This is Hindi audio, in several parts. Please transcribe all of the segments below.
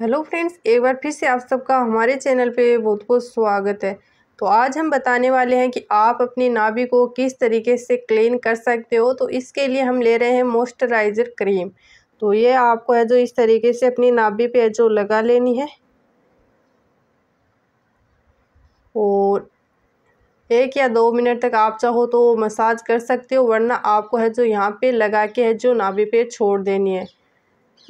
हेलो फ्रेंड्स एक बार फिर से आप सबका हमारे चैनल पे बहुत बहुत स्वागत है तो आज हम बताने वाले हैं कि आप अपनी नाभि को किस तरीके से क्लीन कर सकते हो तो इसके लिए हम ले रहे हैं मॉइस्चराइज़र क्रीम तो ये आपको है जो इस तरीके से अपनी नाभि पे जो लगा लेनी है और एक या दो मिनट तक आप चाहो तो मसाज कर सकते हो वरना आपको है जो यहाँ पर लगा के है जो नाभि पे छोड़ देनी है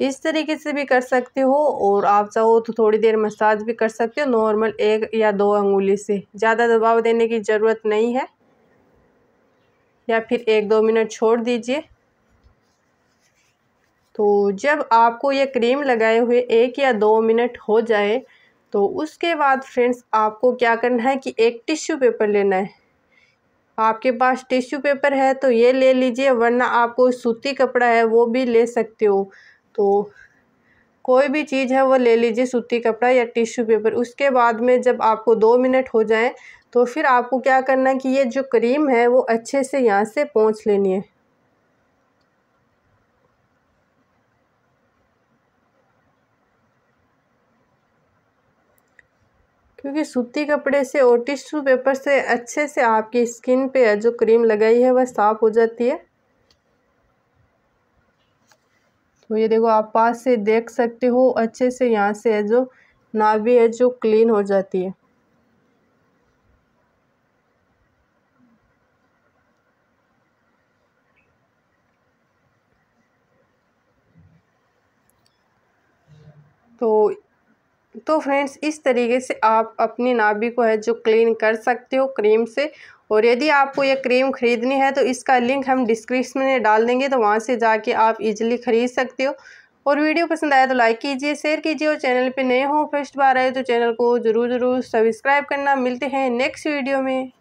इस तरीके से भी कर सकते हो और आप चाहो तो थोड़ी देर मसाज भी कर सकते हो नॉर्मल एक या दो अंगुली से ज़्यादा दबाव देने की ज़रूरत नहीं है या फिर एक दो मिनट छोड़ दीजिए तो जब आपको ये क्रीम लगाए हुए एक या दो मिनट हो जाए तो उसके बाद फ्रेंड्स आपको क्या करना है कि एक टिश्यू पेपर लेना है आपके पास टिश्यू पेपर है तो ये ले लीजिए वरना आपको सूती कपड़ा है वो भी ले सकते हो तो कोई भी चीज़ है वो ले लीजिए सूती कपड़ा या टिश्यू पेपर उसके बाद में जब आपको दो मिनट हो जाए तो फिर आपको क्या करना है कि ये जो क्रीम है वो अच्छे से यहाँ से पहुँच लेनी है क्योंकि सूती कपड़े से और टिश्यू पेपर से अच्छे से आपकी स्किन पे जो क्रीम लगाई है वह साफ़ हो जाती है तो ये देखो आप पास से देख सकते हो अच्छे से यहाँ से है जो नाभि है जो क्लीन हो जाती है तो तो फ्रेंड्स इस तरीके से आप अपनी नाभि को है जो क्लीन कर सकते हो क्रीम से और यदि आपको यह क्रीम ख़रीदनी है तो इसका लिंक हम डिस्क्रिप्शन में डाल देंगे तो वहाँ से जाके आप इजीली ख़रीद सकते हो और वीडियो पसंद आया तो लाइक कीजिए शेयर कीजिए और चैनल पे नए हो फर्स्ट बार आए तो चैनल को ज़रूर ज़रूर सब्सक्राइब करना मिलते हैं नेक्स्ट वीडियो में